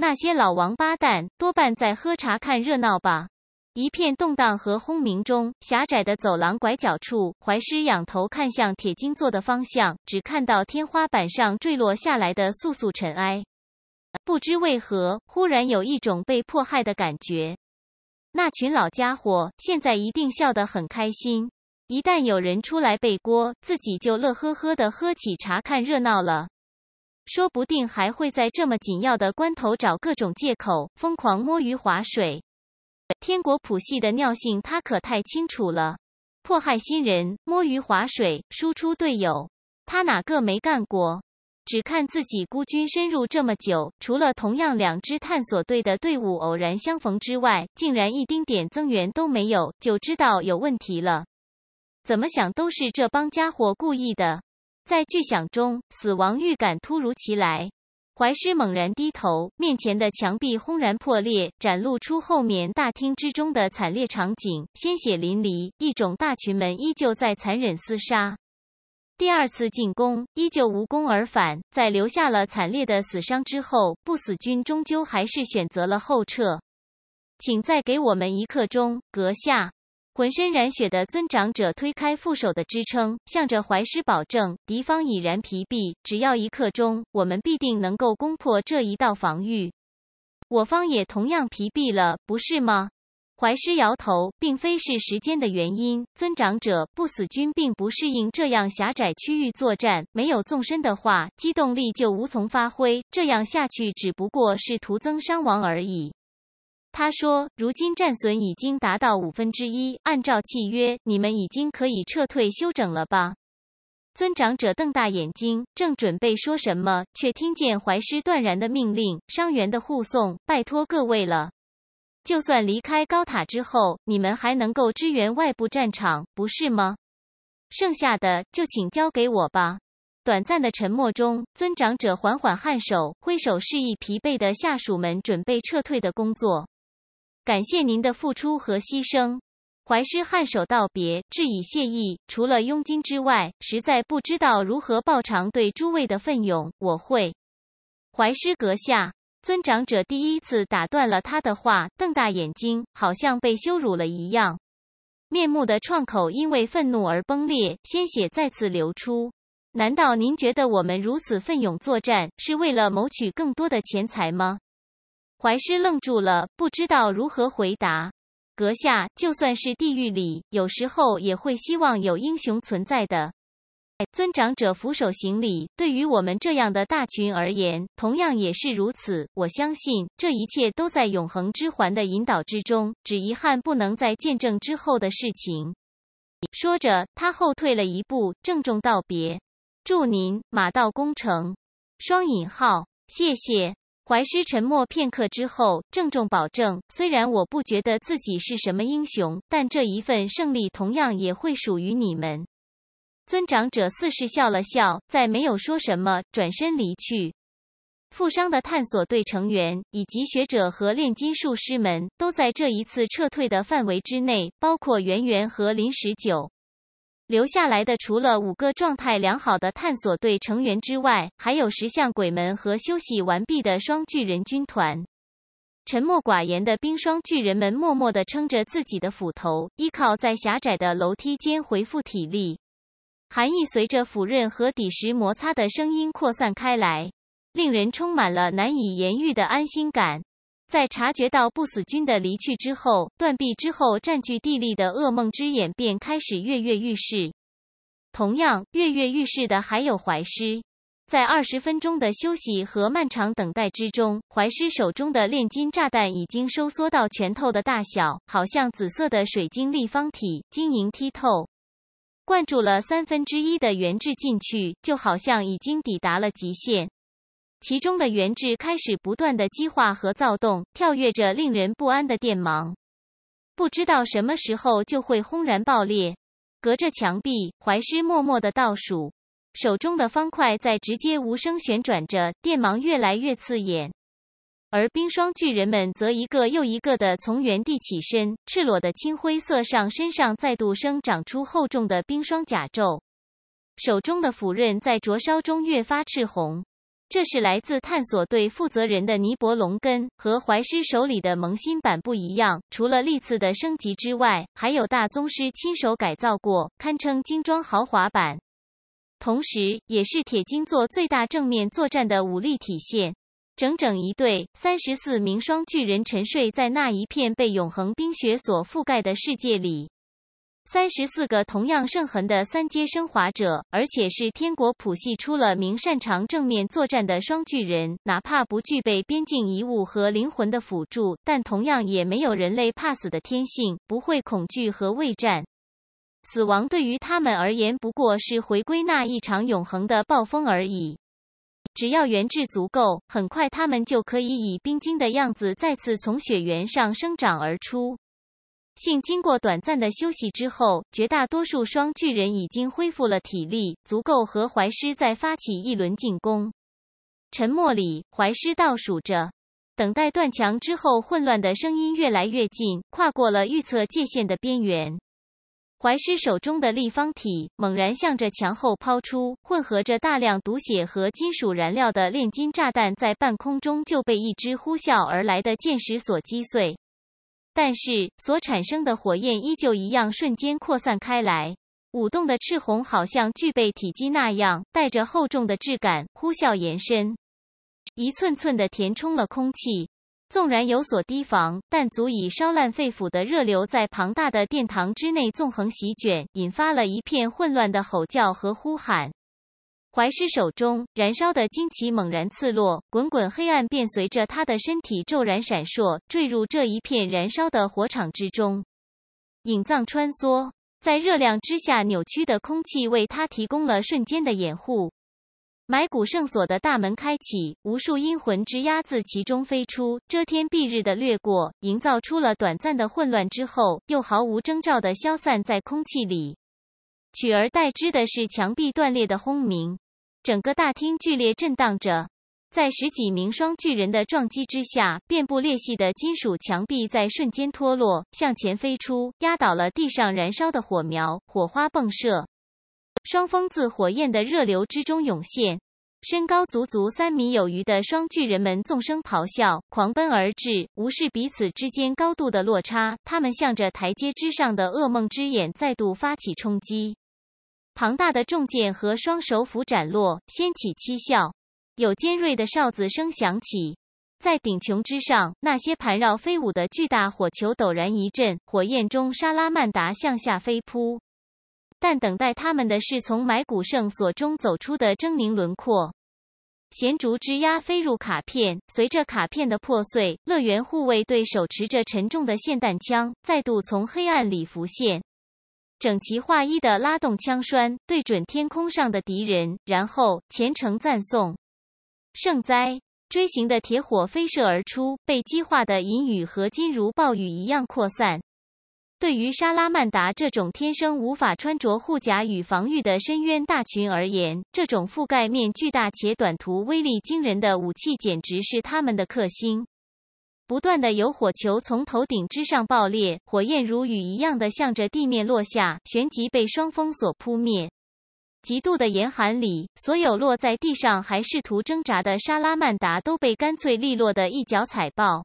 那些老王八蛋多半在喝茶看热闹吧？一片动荡和轰鸣中，狭窄的走廊拐角处，怀师仰头看向铁金座的方向，只看到天花板上坠落下来的簌簌尘埃。不知为何，忽然有一种被迫害的感觉。那群老家伙现在一定笑得很开心，一旦有人出来背锅，自己就乐呵呵的喝起茶看热闹了。说不定还会在这么紧要的关头找各种借口疯狂摸鱼划水。天国谱系的尿性他可太清楚了，迫害新人、摸鱼划水、输出队友，他哪个没干过？只看自己孤军深入这么久，除了同样两支探索队的队伍偶然相逢之外，竟然一丁点增援都没有，就知道有问题了。怎么想都是这帮家伙故意的。在巨响中，死亡预感突如其来。怀师猛然低头，面前的墙壁轰然破裂，展露出后面大厅之中的惨烈场景，鲜血淋漓。一种大群们依旧在残忍厮杀。第二次进攻依旧无功而返，在留下了惨烈的死伤之后，不死军终究还是选择了后撤。请再给我们一刻钟，阁下。浑身染血的尊长者推开副手的支撑，向着怀师保证：“敌方已然疲惫，只要一刻钟，我们必定能够攻破这一道防御。我方也同样疲惫了，不是吗？”怀师摇头，并非是时间的原因。尊长者，不死军并不适应这样狭窄区域作战，没有纵深的话，机动力就无从发挥。这样下去，只不过是徒增伤亡而已。他说：“如今战损已经达到五分之一，按照契约，你们已经可以撤退休整了吧？”尊长者瞪大眼睛，正准备说什么，却听见怀师断然的命令：“伤员的护送，拜托各位了。就算离开高塔之后，你们还能够支援外部战场，不是吗？剩下的就请交给我吧。”短暂的沉默中，尊长者缓缓颔首，挥手示意疲惫的下属们准备撤退的工作。感谢您的付出和牺牲，怀师颔首道别，致以谢意。除了佣金之外，实在不知道如何报偿对诸位的奋勇。我会，怀师阁下，尊长者第一次打断了他的话，瞪大眼睛，好像被羞辱了一样。面目的创口因为愤怒而崩裂，鲜血再次流出。难道您觉得我们如此奋勇作战，是为了谋取更多的钱财吗？怀师愣住了，不知道如何回答。阁下，就算是地狱里，有时候也会希望有英雄存在的。尊长者俯首行礼。对于我们这样的大群而言，同样也是如此。我相信这一切都在永恒之环的引导之中。只遗憾不能再见证之后的事情。说着，他后退了一步，郑重道别：“祝您马到功成。”双引号谢谢。怀师沉默片刻之后，郑重保证：“虽然我不觉得自己是什么英雄，但这一份胜利同样也会属于你们。”尊长者似是笑了笑，再没有说什么，转身离去。富商的探索队成员以及学者和炼金术师们都在这一次撤退的范围之内，包括圆圆和林十九。留下来的除了五个状态良好的探索队成员之外，还有十像鬼门和休息完毕的双巨人军团。沉默寡言的冰霜巨人们默默的撑着自己的斧头，依靠在狭窄的楼梯间恢复体力。寒意随着斧刃和底石摩擦的声音扩散开来，令人充满了难以言喻的安心感。在察觉到不死军的离去之后，断臂之后占据地利的噩梦之眼便开始跃跃欲试。同样跃跃欲试的还有怀师。在二十分钟的休息和漫长等待之中，怀师手中的炼金炸弹已经收缩到拳头的大小，好像紫色的水晶立方体，晶莹剔透，灌注了三分之一的原质进去，就好像已经抵达了极限。其中的原质开始不断的激化和躁动，跳跃着令人不安的电芒，不知道什么时候就会轰然爆裂。隔着墙壁，怀师默默的倒数，手中的方块在直接无声旋转着，电芒越来越刺眼。而冰霜巨人们则一个又一个的从原地起身，赤裸的青灰色上身上再度生长出厚重的冰霜甲胄，手中的斧刃在灼烧中越发赤红。这是来自探索队负责人的尼伯龙根和怀师手里的萌新版不一样，除了历次的升级之外，还有大宗师亲手改造过，堪称精装豪华版，同时也是铁金座最大正面作战的武力体现。整整一队三十四名双巨人沉睡在那一片被永恒冰雪所覆盖的世界里。三十四个同样圣痕的三阶升华者，而且是天国谱系出了名擅长正面作战的双巨人，哪怕不具备边境遗物和灵魂的辅助，但同样也没有人类怕死的天性，不会恐惧和畏战。死亡对于他们而言，不过是回归那一场永恒的暴风而已。只要原质足够，很快他们就可以以冰晶的样子再次从雪原上生长而出。经过短暂的休息之后，绝大多数双巨人已经恢复了体力，足够和怀师再发起一轮进攻。沉默里，怀师倒数着，等待断墙之后混乱的声音越来越近，跨过了预测界限的边缘。怀师手中的立方体猛然向着墙后抛出，混合着大量毒血和金属燃料的炼金炸弹在半空中就被一只呼啸而来的箭矢所击碎。但是所产生的火焰依旧一样，瞬间扩散开来，舞动的赤红好像具备体积那样，带着厚重的质感，呼啸延伸，一寸寸的填充了空气。纵然有所提防，但足以烧烂肺腑的热流，在庞大的殿堂之内纵横席卷，引发了一片混乱的吼叫和呼喊。怀师手中燃烧的金旗猛然刺落，滚滚黑暗便随着他的身体骤然闪烁，坠入这一片燃烧的火场之中。影藏穿梭在热量之下扭曲的空气，为他提供了瞬间的掩护。埋骨圣所的大门开启，无数阴魂之鸦自其中飞出，遮天蔽日的掠过，营造出了短暂的混乱之后，又毫无征兆的消散在空气里。取而代之的是墙壁断裂的轰鸣。整个大厅剧烈震荡着，在十几名双巨人的撞击之下，遍布裂隙的金属墙壁在瞬间脱落，向前飞出，压倒了地上燃烧的火苗，火花迸射，双峰自火焰的热流之中涌现。身高足足三米有余的双巨人们纵声咆哮，狂奔而至，无视彼此之间高度的落差，他们向着台阶之上的噩梦之眼再度发起冲击。庞大的重剑和双手斧斩落，掀起七啸。有尖锐的哨子声响起，在顶穹之上，那些盘绕飞舞的巨大火球陡然一震，火焰中沙拉曼达向下飞扑。但等待他们的是从埋骨圣所中走出的狰狞轮廓。衔竹之鸦飞入卡片，随着卡片的破碎，乐园护卫队手持着沉重的霰弹枪，再度从黑暗里浮现。整齐划一的拉动枪栓，对准天空上的敌人，然后虔诚赞颂。圣灾锥形的铁火飞射而出，被激化的银雨和金如暴雨一样扩散。对于沙拉曼达这种天生无法穿着护甲与防御的深渊大群而言，这种覆盖面巨大且短途威力惊人的武器简直是他们的克星。不断的有火球从头顶之上爆裂，火焰如雨一样的向着地面落下，旋即被双风所扑灭。极度的严寒里，所有落在地上还试图挣扎的沙拉曼达都被干脆利落的一脚踩爆。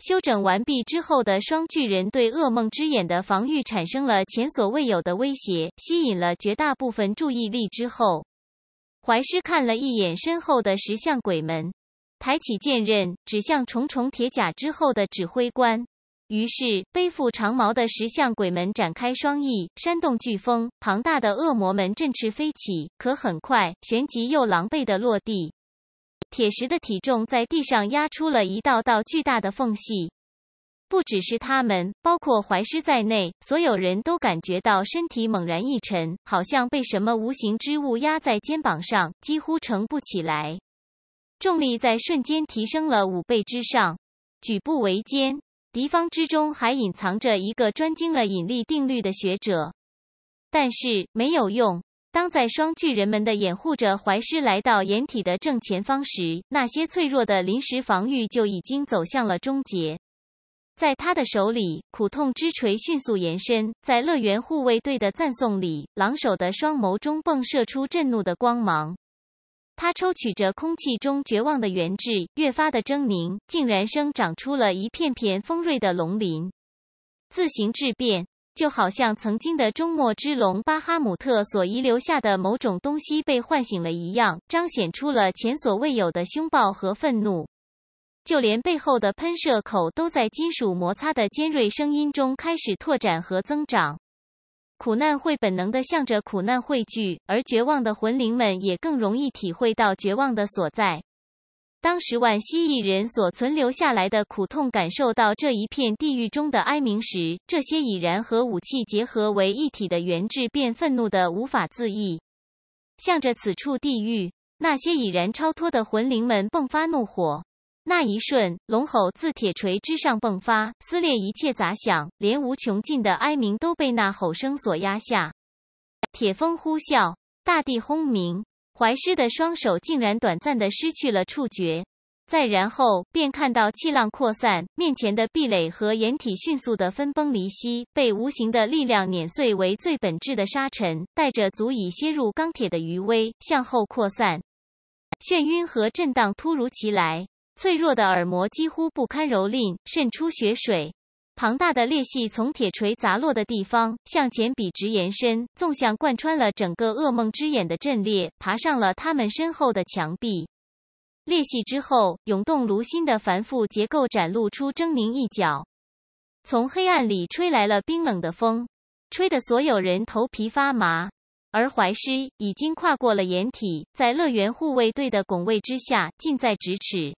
修整完毕之后的双巨人对噩梦之眼的防御产生了前所未有的威胁，吸引了绝大部分注意力之后，怀师看了一眼身后的石像鬼们。抬起剑刃，指向重重铁甲之后的指挥官。于是，背负长矛的石像鬼们展开双翼，煽动飓风。庞大的恶魔们振翅飞起，可很快，旋即又狼狈的落地。铁石的体重在地上压出了一道道巨大的缝隙。不只是他们，包括怀师在内，所有人都感觉到身体猛然一沉，好像被什么无形之物压在肩膀上，几乎撑不起来。重力在瞬间提升了五倍之上，举步维艰。敌方之中还隐藏着一个专精了引力定律的学者，但是没有用。当在双巨人们的掩护着，怀师来到掩体的正前方时，那些脆弱的临时防御就已经走向了终结。在他的手里，苦痛之锤迅速延伸。在乐园护卫队的赞颂里，狼首的双眸中迸射出震怒的光芒。它抽取着空气中绝望的原质，越发的狰狞，竟然生长出了一片片锋锐的龙鳞，自行质变，就好像曾经的终末之龙巴哈姆特所遗留下的某种东西被唤醒了一样，彰显出了前所未有的凶暴和愤怒，就连背后的喷射口都在金属摩擦的尖锐声音中开始拓展和增长。苦难会本能的向着苦难汇聚，而绝望的魂灵们也更容易体会到绝望的所在。当十万蜥蜴人所存留下来的苦痛感受到这一片地狱中的哀鸣时，这些已然和武器结合为一体的原质便愤怒的无法自抑，向着此处地狱，那些已然超脱的魂灵们迸发怒火。那一瞬，龙吼自铁锤之上迸发，撕裂一切杂响，连无穷尽的哀鸣都被那吼声所压下。铁风呼啸，大地轰鸣，怀师的双手竟然短暂的失去了触觉。再然后，便看到气浪扩散，面前的壁垒和掩体迅速的分崩离析，被无形的力量碾碎为最本质的沙尘，带着足以楔入钢铁的余威向后扩散。眩晕和震荡突如其来。脆弱的耳膜几乎不堪蹂躏，渗出血水。庞大的裂隙从铁锤砸落的地方向前笔直延伸，纵向贯穿了整个噩梦之眼的阵列，爬上了他们身后的墙壁。裂隙之后，涌动炉心的繁复结构展露出狰狞一角。从黑暗里吹来了冰冷的风，吹得所有人头皮发麻。而怀师已经跨过了掩体，在乐园护卫队的拱卫之下，近在咫尺。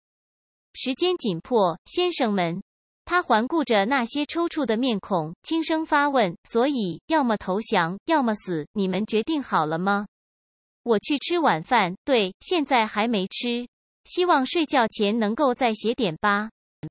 时间紧迫，先生们，他环顾着那些抽搐的面孔，轻声发问：“所以，要么投降，要么死，你们决定好了吗？”“我去吃晚饭。”“对，现在还没吃，希望睡觉前能够再写点吧。”